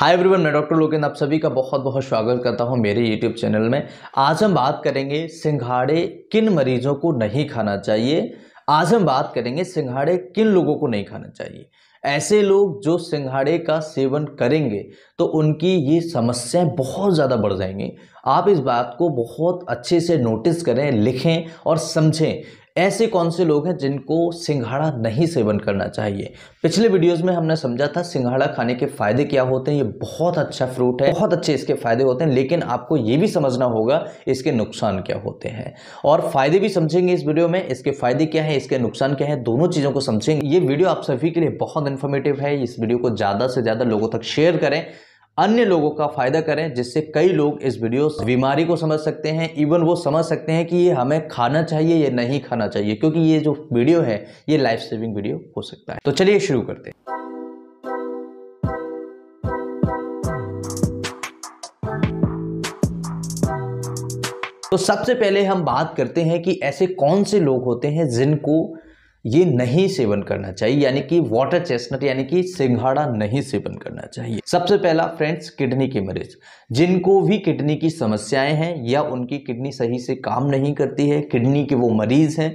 हाय everyone मैं doctor Lokendra आप सभी का बहुत बहुत स्वागत करता हूं मेरे यूट्यूब चैनल में आज हम बात करेंगे सिंघाड़े किन मरीजों को नहीं खाना चाहिए आज हम बात करेंगे सिंघाड़े किन लोगों को नहीं खाना चाहिए ऐसे लोग जो सिंघाड़े का सेवन करेंगे तो उनकी ये समस्याएं बहुत ज़्यादा बढ़ जाएंगी आप इस बात को बहुत अच्छे से नोटिस करें लिखें और समझें ऐसे कौन से लोग हैं जिनको सिंघाड़ा नहीं सेवन करना चाहिए पिछले वीडियोस में हमने समझा था सिंघाड़ा खाने के फायदे क्या होते हैं ये बहुत अच्छा फ्रूट है बहुत अच्छे इसके फायदे होते हैं लेकिन आपको ये भी समझना होगा इसके नुकसान क्या होते हैं और फायदे भी समझेंगे इस वीडियो में इसके फायदे क्या है इसके नुकसान क्या है दोनों चीज़ों को समझेंगे ये वीडियो आप सभी के लिए बहुत इन्फॉर्मेटिव है इस वीडियो को ज़्यादा से ज़्यादा लोगों तक शेयर करें अन्य लोगों का फ़ायदा करें जिससे कई लोग इस वीडियो बीमारी को समझ सकते हैं इवन वो समझ सकते हैं कि ये हमें खाना चाहिए या नहीं खाना चाहिए क्योंकि ये जो वीडियो है ये लाइफ सेविंग वीडियो हो सकता है तो चलिए शुरू करते हैं तो सबसे पहले हम बात करते हैं कि ऐसे कौन से लोग होते हैं जिनको ये नहीं सेवन करना चाहिए यानी कि वाटर चेस्टनट यानी कि सिंघाड़ा नहीं सेवन करना चाहिए सबसे पहला फ्रेंड्स किडनी के मरीज जिनको भी किडनी की समस्याएं हैं या उनकी किडनी सही से काम नहीं करती है किडनी के वो मरीज हैं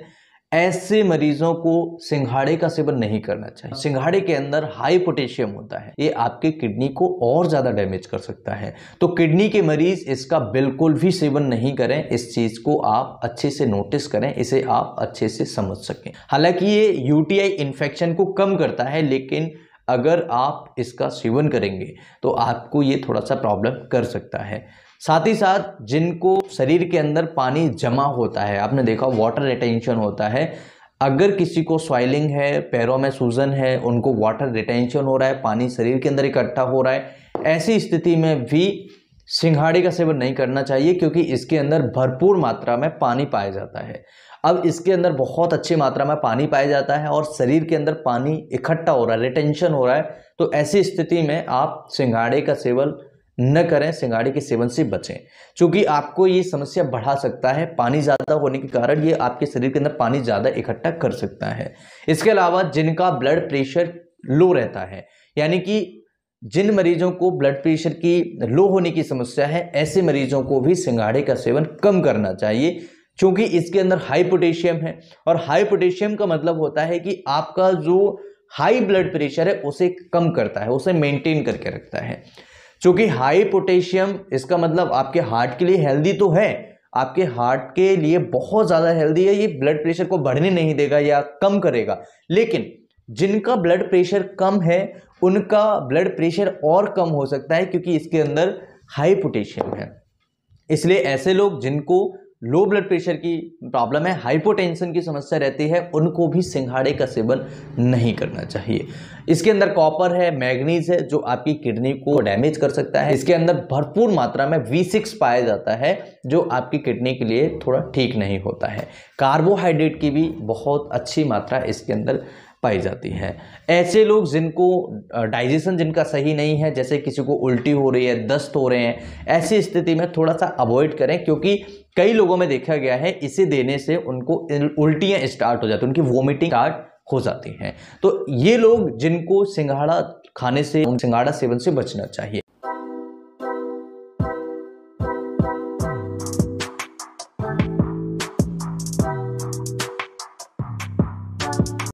ऐसे मरीजों को सिंघाड़े का सेवन नहीं करना चाहिए हाँ। सिंघाड़े के अंदर हाई पोटेशियम होता है ये आपके किडनी को और ज़्यादा डैमेज कर सकता है तो किडनी के मरीज इसका बिल्कुल भी सेवन नहीं करें इस चीज़ को आप अच्छे से नोटिस करें इसे आप अच्छे से समझ सकें हालांकि ये यूटीआई इन्फेक्शन को कम करता है लेकिन अगर आप इसका सेवन करेंगे तो आपको ये थोड़ा सा प्रॉब्लम कर सकता है साथ ही साथ जिनको शरीर के अंदर पानी जमा होता है आपने देखा वाटर रिटेंशन होता है अगर किसी को स्वाइलिंग है पैरों में सूजन है उनको वाटर रिटेंशन हो रहा है पानी शरीर के अंदर इकट्ठा हो रहा है ऐसी स्थिति में भी सिंघाड़े का सेवन नहीं करना चाहिए क्योंकि इसके अंदर भरपूर मात्रा में पानी पाया जाता है अब इसके अंदर बहुत अच्छी मात्रा में पानी पाया जाता है और शरीर के अंदर पानी इकट्ठा हो रहा है रिटेंशन हो रहा है तो ऐसी स्थिति में आप सिंघाड़े का सेवन न करें सिंगाड़ी के सेवन से बचें क्योंकि आपको ये समस्या बढ़ा सकता है पानी ज़्यादा होने के कारण ये आपके शरीर के अंदर पानी ज़्यादा इकट्ठा कर सकता है इसके अलावा जिनका ब्लड प्रेशर लो रहता है यानी कि जिन मरीजों को ब्लड प्रेशर की लो होने की समस्या है ऐसे मरीजों को भी सिंगाड़े का सेवन कम करना चाहिए क्योंकि इसके अंदर हाई पोटेशियम है और हाई पोटेशियम का मतलब होता है कि आपका जो हाई ब्लड प्रेशर है उसे कम करता है उसे मेंटेन करके रखता है चूंकि हाई पोटेशियम इसका मतलब आपके हार्ट के लिए हेल्दी तो है आपके हार्ट के लिए बहुत ज़्यादा हेल्दी है ये ब्लड प्रेशर को बढ़ने नहीं देगा या कम करेगा लेकिन जिनका ब्लड प्रेशर कम है उनका ब्लड प्रेशर और कम हो सकता है क्योंकि इसके अंदर हाई पोटेशियम है इसलिए ऐसे लोग जिनको लो ब्लड प्रेशर की प्रॉब्लम है हाइपोटेंशन की समस्या रहती है उनको भी सिंघाड़े का सेवन नहीं करना चाहिए इसके अंदर कॉपर है मैग्नीज है जो आपकी किडनी को डैमेज कर सकता है इसके अंदर भरपूर मात्रा में वी सिक्स पाया जाता है जो आपकी किडनी के लिए थोड़ा ठीक नहीं होता है कार्बोहाइड्रेट की भी बहुत अच्छी मात्रा इसके अंदर पाई जाती है ऐसे लोग जिनको डाइजेशन जिनका सही नहीं है जैसे किसी को उल्टी हो रही है दस्त हो रहे हैं ऐसी स्थिति में थोड़ा सा अवॉइड करें क्योंकि कई लोगों में देखा गया है इसे देने से उनको उल्टियाँ स्टार्ट हो जाती हैं उनकी वॉमिटिंग स्टार्ट हो जाती हैं तो ये लोग जिनको सिंघाड़ा खाने से सिंघाड़ा सेवन से बचना चाहिए